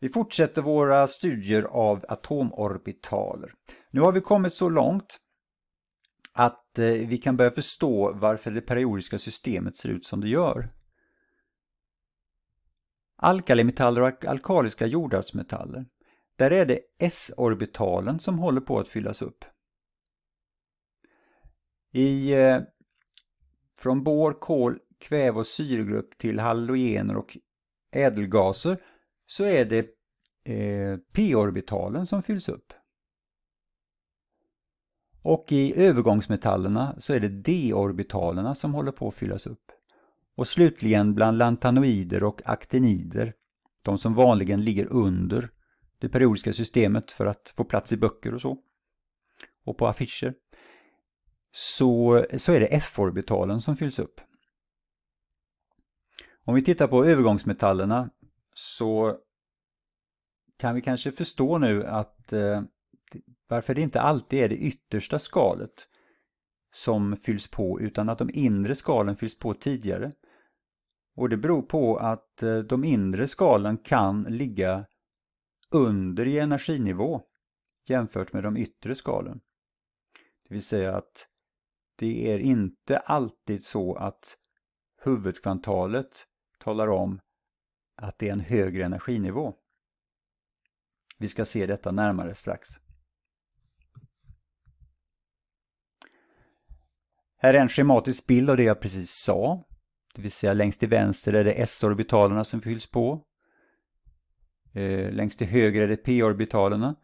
Vi fortsätter våra studier av atomorbitaler. Nu har vi kommit så långt att eh, vi kan börja förstå varför det periodiska systemet ser ut som det gör. Alkalimetaller och alkaliska jordartsmetaller. Där är det s-orbitalen som håller på att fyllas upp. I, eh, från bor, kol, kväve och syregrupp till halogener och ädelgaser så är det eh, p-orbitalen som fylls upp. Och i övergångsmetallerna så är det d-orbitalerna som håller på att fyllas upp. Och slutligen bland lantanoider och aktinider, de som vanligen ligger under det periodiska systemet för att få plats i böcker och så, och på affischer, så, så är det f-orbitalen som fylls upp. Om vi tittar på övergångsmetallerna så kan vi kanske förstå nu att eh, varför det inte alltid är det yttersta skalet som fylls på utan att de inre skalen fylls på tidigare. Och det beror på att eh, de inre skalen kan ligga under i energinivå jämfört med de yttre skalen. Det vill säga att det är inte alltid så att huvudkvantalet talar om att det är en högre energinivå. Vi ska se detta närmare strax. Här är en schematisk bild av det jag precis sa. Det vill säga längst till vänster är det s-orbitalerna som fylls på. Eh, längst till höger är det p-orbitalerna.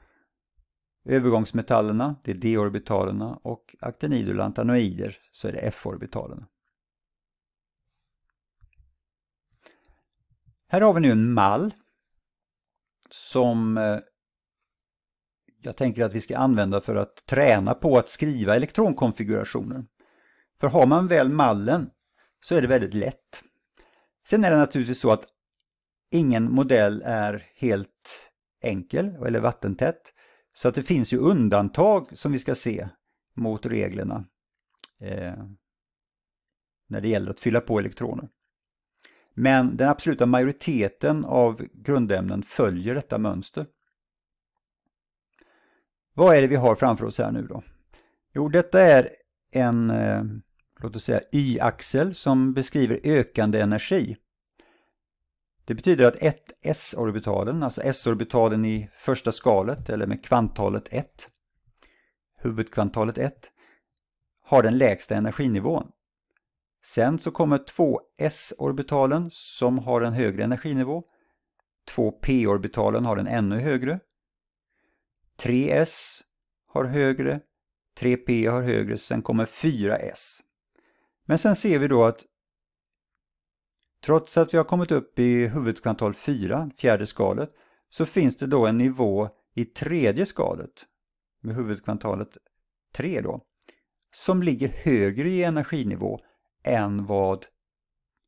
Övergångsmetallerna, det är d-orbitalerna och actinidolanthanoider så är det f-orbitalerna. Här har vi nu en mall som eh, jag tänker att vi ska använda för att träna på att skriva elektronkonfigurationer. För har man väl mallen så är det väldigt lätt. Sen är det naturligtvis så att ingen modell är helt enkel eller vattentät. Så att det finns ju undantag som vi ska se mot reglerna eh, när det gäller att fylla på elektroner. Men den absoluta majoriteten av grundämnen följer detta mönster. Vad är det vi har framför oss här nu då? Jo, detta är en, eh, låt oss säga, y-axel som beskriver ökande energi. Det betyder att 1s-orbitalen, alltså s-orbitalen i första skalet eller med kvanttalet 1, huvudkvantalet 1, har den lägsta energinivån. Sen så kommer 2s-orbitalen som har en högre energinivå. 2p-orbitalen har en ännu högre. 3s har högre, 3p har högre, sen kommer 4s. Men sen ser vi då att trots att vi har kommit upp i huvudkvantal 4, fjärde skalet, så finns det då en nivå i tredje skalet, med huvudkvantalet 3 då, som ligger högre i energinivå än vad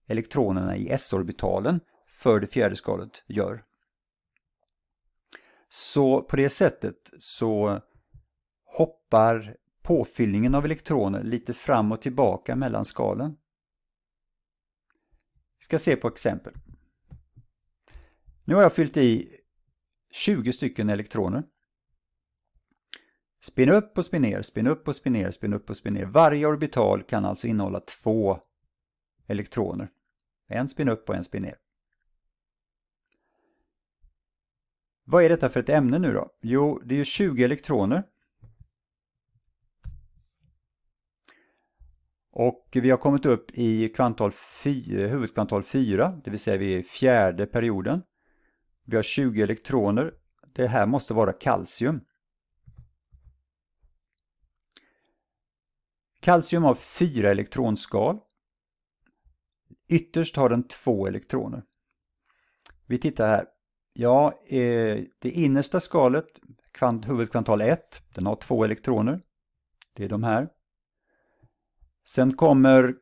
elektronerna i s-orbitalen för det fjärde skalet gör. Så på det sättet så hoppar påfyllningen av elektroner lite fram och tillbaka mellan skalen. Vi ska se på exempel. Nu har jag fyllt i 20 stycken elektroner. Spinn upp och spinn ner, spinn upp och spinn ner, spinn upp och spinn ner. Varje orbital kan alltså innehålla två elektroner. En spinn upp och en spinn ner. Vad är detta för ett ämne nu då? Jo, det är 20 elektroner. Och vi har kommit upp i huvudkvantal 4, det vill säga vi är i fjärde perioden. Vi har 20 elektroner. Det här måste vara kalcium. Kalcium har fyra elektronskal. Ytterst har den två elektroner. Vi tittar här. Ja, eh, det innersta skalet, huvudkvantal 1, den har två elektroner. Det är de här. Sen kommer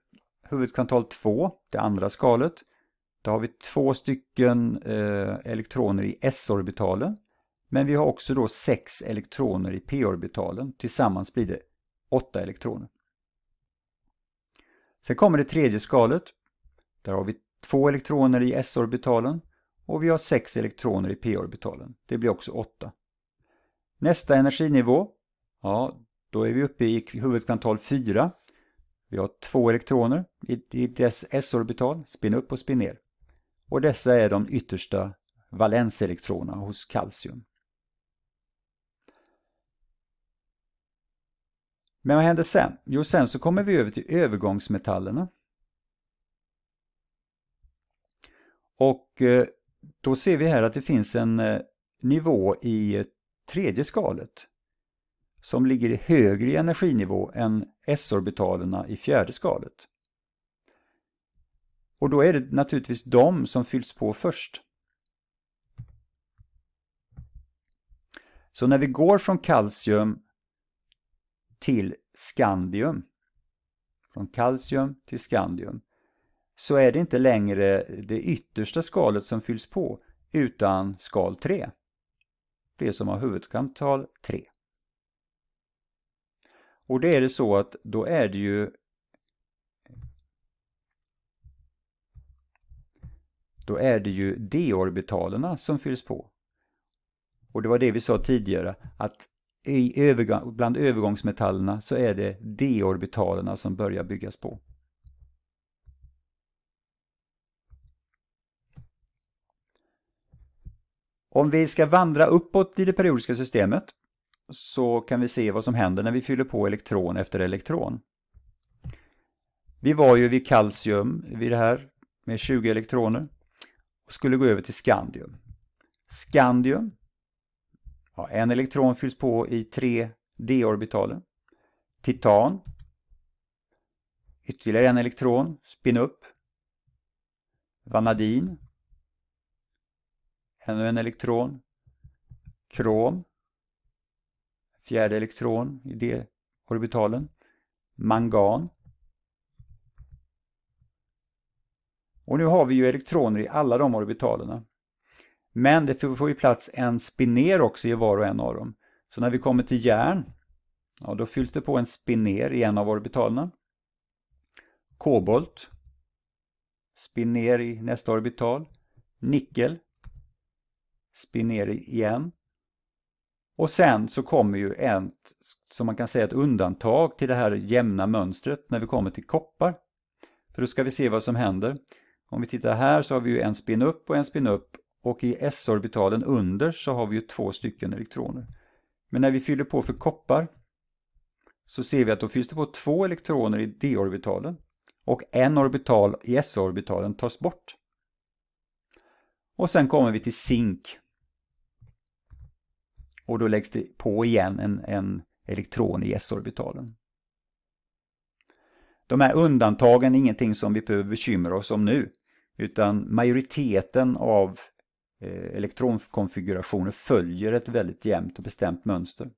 huvudkvantal 2, det andra skalet. Där har vi två stycken eh, elektroner i s-orbitalen. Men vi har också då sex elektroner i p-orbitalen. Tillsammans blir det åtta elektroner. Sen kommer det tredje skalet. Där har vi två elektroner i s-orbitalen och vi har sex elektroner i p-orbitalen. Det blir också åtta. Nästa energinivå, ja, då är vi uppe i huvudkvantal 4. Vi har två elektroner i dess s-orbital, spinn upp och spinn ner. Och dessa är de yttersta valenselektronerna hos kalcium. Men vad händer sen? Jo, sen så kommer vi över till övergångsmetallerna. Och eh, då ser vi här att det finns en eh, nivå i eh, tredje skalet som ligger högre i energinivå än s-orbitalerna i fjärde skalet. Och då är det naturligtvis de som fylls på först. Så när vi går från kalcium till skandium, från kalcium till skandium, så är det inte längre det yttersta skalet som fylls på utan skal 3. Det som har huvudkantal 3. Och det är det så att då är det ju då är det ju d-orbitalerna som fylls på. Och det var det vi sa tidigare, att i övergång, bland övergångsmetallerna så är det d-orbitalerna som börjar byggas på. Om vi ska vandra uppåt i det periodiska systemet så kan vi se vad som händer när vi fyller på elektron efter elektron. Vi var ju vid kalcium vid det här med 20 elektroner och skulle gå över till skandium. Skandium Ja, en elektron fylls på i tre d-orbitaler. Titan. Ytterligare en elektron, spinn upp. Vanadin. Ännu en elektron. Krom. Fjärde elektron i d-orbitalen. Mangan. Och nu har vi ju elektroner i alla de orbitalerna. Men det får ju plats en spinner också i var och en av dem. Så när vi kommer till järn, ja, då fylls det på en spinner i en av orbitalerna. Kobolt, spinner i nästa orbital. Nickel, spinner igen. Och sen så kommer ju ett, som man kan säga ett undantag till det här jämna mönstret när vi kommer till koppar. För då ska vi se vad som händer. Om vi tittar här så har vi ju en spin upp och en spin upp och i s-orbitalen under så har vi ju två stycken elektroner. Men när vi fyller på för koppar så ser vi att då fylls det på två elektroner i d-orbitalen och en orbital i s-orbitalen tas bort. Och sen kommer vi till zink. Och då läggs det på igen en, en elektron i s-orbitalen. De här undantagen är ingenting som vi behöver bekymra oss om nu, utan majoriteten av Eh, elektronkonfigurationer följer ett väldigt jämnt och bestämt mönster.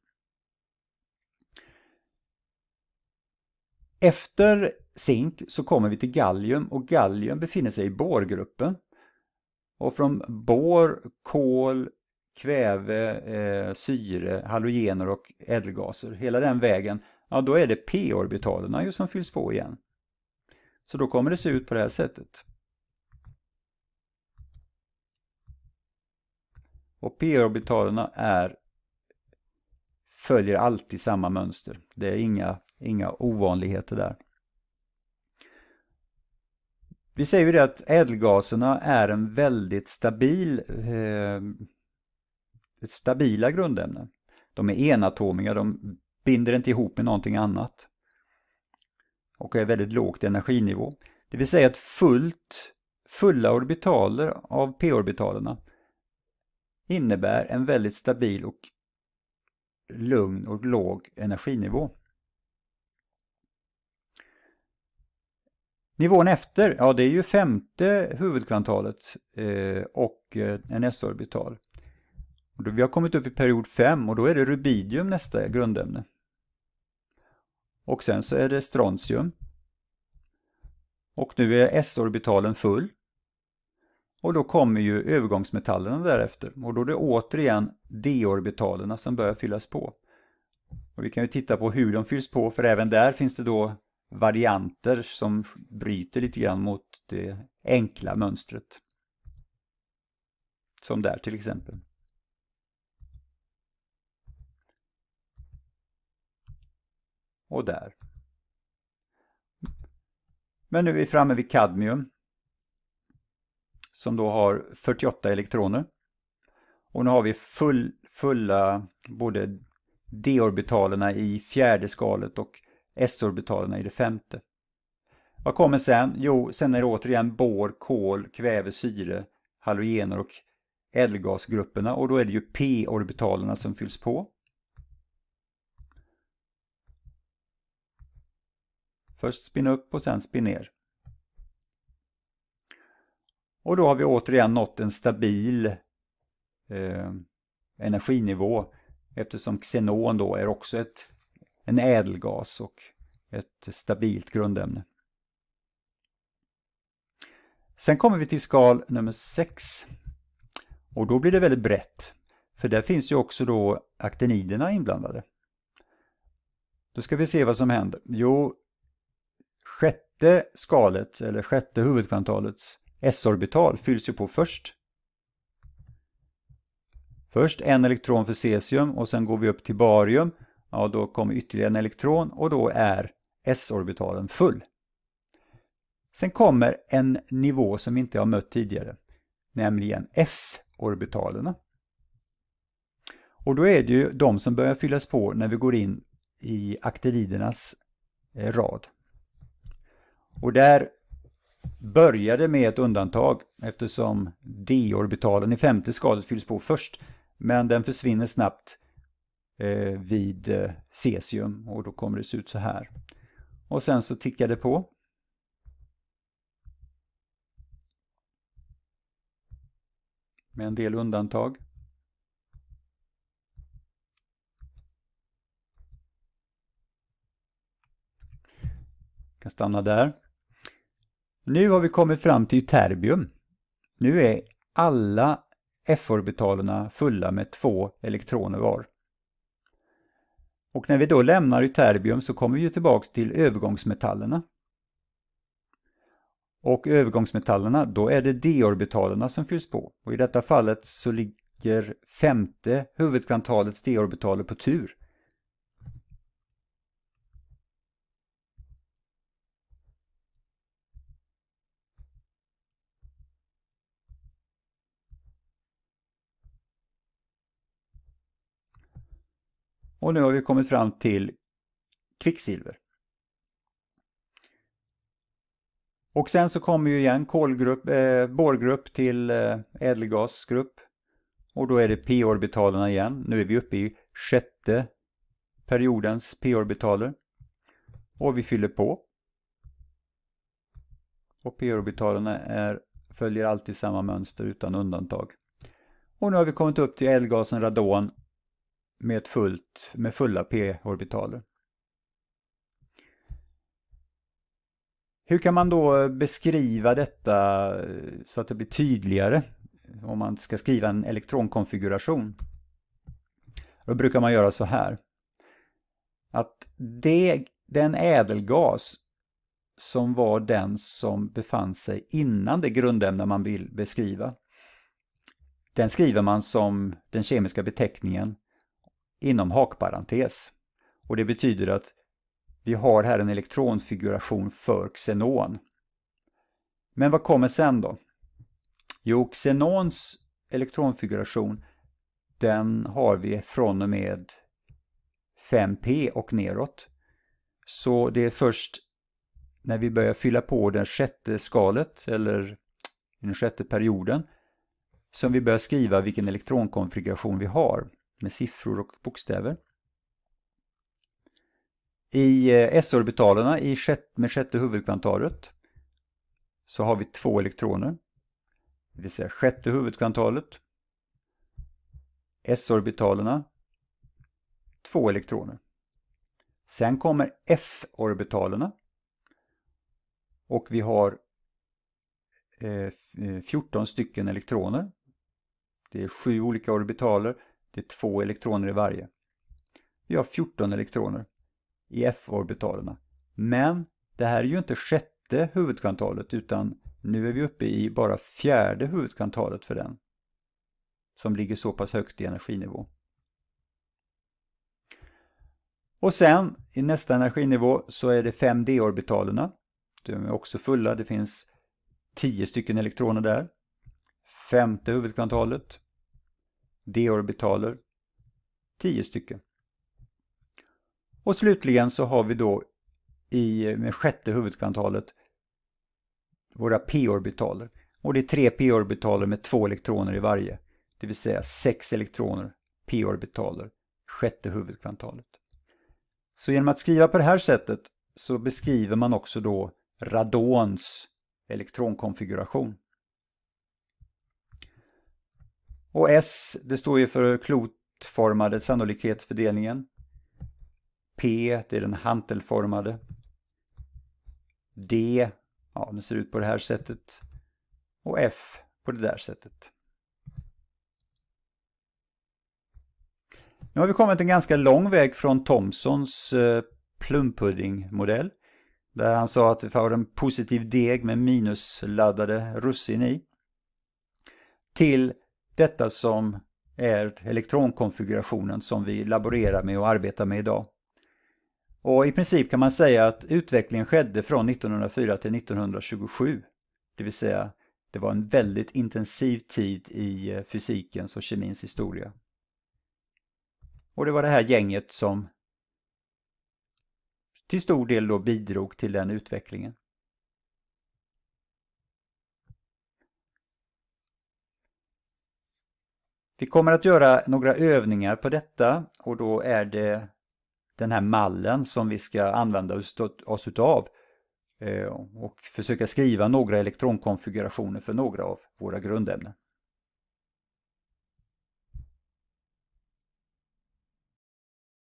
Efter zink så kommer vi till gallium och gallium befinner sig i borgruppen. Och från bor, kol, kväve, eh, syre, halogener och ädelgaser, hela den vägen, ja då är det p-orbitalerna som fylls på igen. Så då kommer det se ut på det här sättet. Och p-orbitalerna är, följer alltid samma mönster. Det är inga, inga ovanligheter där. Vi säger ju det att ädelgaserna är en väldigt stabil, eh, stabila grundämnen. De är enatomiga, de binder inte ihop med någonting annat. Och är väldigt lågt energinivå. Det vill säga att fullt, fulla orbitaler av p-orbitalerna innebär en väldigt stabil och lugn och låg energinivå. Nivån efter, ja det är ju femte huvudkvantalet eh, och eh, en S-orbital. Vi har kommit upp i period 5 och då är det rubidium nästa grundämne. Och sen så är det strontium. Och nu är S-orbitalen full. Och då kommer ju övergångsmetallerna därefter och då är det återigen d-orbitalerna som börjar fyllas på. Och vi kan ju titta på hur de fylls på för även där finns det då varianter som bryter lite grann mot det enkla mönstret. Som där till exempel. Och där. Men nu är vi framme vid kadmium som då har 48 elektroner. Och nu har vi full, fulla både d-orbitalerna i fjärde skalet och s-orbitalerna i det femte. Vad kommer sen? Jo, sen är det återigen bor, kol, kväve, syre, halogener och ädelgasgrupperna och då är det ju p-orbitalerna som fylls på. Först spinn upp och sen spinn ner. Och då har vi återigen nått en stabil eh, energinivå eftersom xenon då är också ett, en ädelgas och ett stabilt grundämne. Sen kommer vi till skal nummer 6 och då blir det väldigt brett för där finns ju också då aktiniderna inblandade. Då ska vi se vad som händer. Jo, sjätte skalet eller sjätte huvudkvantalet S-orbital fylls ju på först. Först en elektron för cesium och sen går vi upp till barium. Ja, då kommer ytterligare en elektron och då är S-orbitalen full. Sen kommer en nivå som vi inte har mött tidigare, nämligen F-orbitalerna. Och då är det ju de som börjar fyllas på när vi går in i aktinidernas eh, rad. Och där började med ett undantag eftersom d-orbitalen i femte skalet fylls på först. Men den försvinner snabbt eh, vid eh, cesium och då kommer det se ut så här. Och sen så tickar det på. Med en del undantag. Jag kan stanna där. Nu har vi kommit fram till terbium. Nu är alla f-orbitalerna fulla med två elektroner var. Och när vi då lämnar ytterbium så kommer vi tillbaks till övergångsmetallerna. Och övergångsmetallerna, då är det d-orbitalerna som fylls på. Och i detta fallet så ligger femte huvudkvantalets d-orbitaler på tur. Och nu har vi kommit fram till kvicksilver. Och sen så kommer ju igen kolgrupp, eh, borgrupp till eh, ädelgasgrupp. Och då är det p-orbitalerna igen. Nu är vi uppe i sjätte periodens p-orbitaler. Och vi fyller på. Och p-orbitalerna är, följer alltid samma mönster utan undantag. Och nu har vi kommit upp till ädelgasen radon med, ett fullt, med fulla p-orbitaler. Hur kan man då beskriva detta eh, så att det blir tydligare om man ska skriva en elektronkonfiguration? Då brukar man göra så här. Att det, den ädelgas som var den som befann sig innan det grundämne man vill beskriva, den skriver man som den kemiska beteckningen inom hakparentes. Och det betyder att vi har här en elektronfiguration för xenon. Men vad kommer sen då? Jo, xenons elektronfiguration den har vi från och med 5p och neråt. Så det är först när vi börjar fylla på det sjätte skalet eller den sjätte perioden som vi börjar skriva vilken elektronkonfiguration vi har med siffror och bokstäver. I eh, s-orbitalerna med sjätte huvudkvantalet så har vi två elektroner. Det vill säga sjätte huvudkvantalet, s-orbitalerna, två elektroner. Sen kommer f-orbitalerna och vi har 14 eh, eh, stycken elektroner. Det är sju olika orbitaler det är två elektroner i varje. Vi har 14 elektroner i f-orbitalerna. Men det här är ju inte sjätte huvudkvantalet utan nu är vi uppe i bara fjärde huvudkvantalet för den. Som ligger så pass högt i energinivå. Och sen i nästa energinivå så är det 5D-orbitalerna. De är också fulla, det finns 10 stycken elektroner där. Femte huvudkvantalet d-orbitaler, 10 stycken. Och slutligen så har vi då i med sjätte huvudkvantalet våra p-orbitaler. Och det är tre p-orbitaler med två elektroner i varje. Det vill säga sex elektroner, p-orbitaler, sjätte huvudkvantalet. Så genom att skriva på det här sättet så beskriver man också då radons elektronkonfiguration. Och S, det står ju för klotformade sannolikhetsfördelningen. P, det är den hantelformade. D, ja den ser ut på det här sättet. Och F på det där sättet. Nu har vi kommit en ganska lång väg från Thomsons eh, plumpuddingmodell. Där han sa att vi har en positiv deg med minusladdade russin i. Till detta som är elektronkonfigurationen som vi laborerar med och arbetar med idag. Och i princip kan man säga att utvecklingen skedde från 1904 till 1927. Det vill säga, det var en väldigt intensiv tid i eh, fysikens och kemins historia. Och det var det här gänget som till stor del då bidrog till den utvecklingen. Vi kommer att göra några övningar på detta och då är det den här mallen som vi ska använda oss utav eh, och försöka skriva några elektronkonfigurationer för några av våra grundämnen.